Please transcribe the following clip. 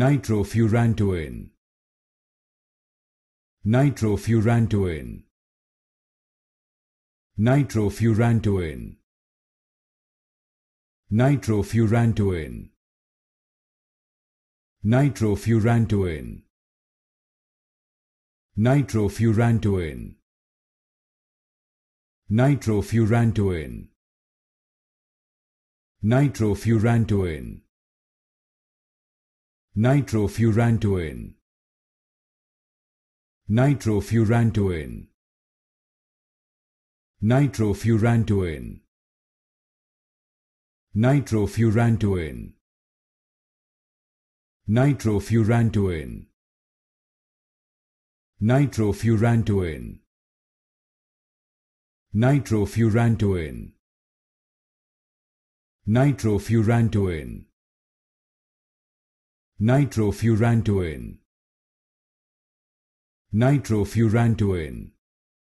nitrofurantoin nitrofurantoin nitrofurantoin nitrofurantoin nitrofurantoin nitrofurantoin nitrofurantoin nitrofurantoin nitrofurantoin nitrofurantoin nitrofurantoin nitrofurantoin nitrofurantoin nitrofurantoin nitrofurantoin nitrofurantoin nitrofurantoin nitrofurantoin